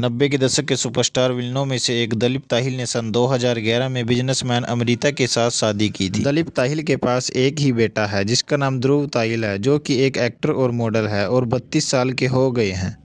नब्बे के दशक के सुपरस्टार विलनों में से एक दलीप ताहिल ने सन 2011 में बिजनेसमैन अमृता के साथ शादी की थी दलीप ताहिल के पास एक ही बेटा है जिसका नाम ध्रुव ताहिल है जो कि एक एक्टर और मॉडल है और बत्तीस साल के हो गए हैं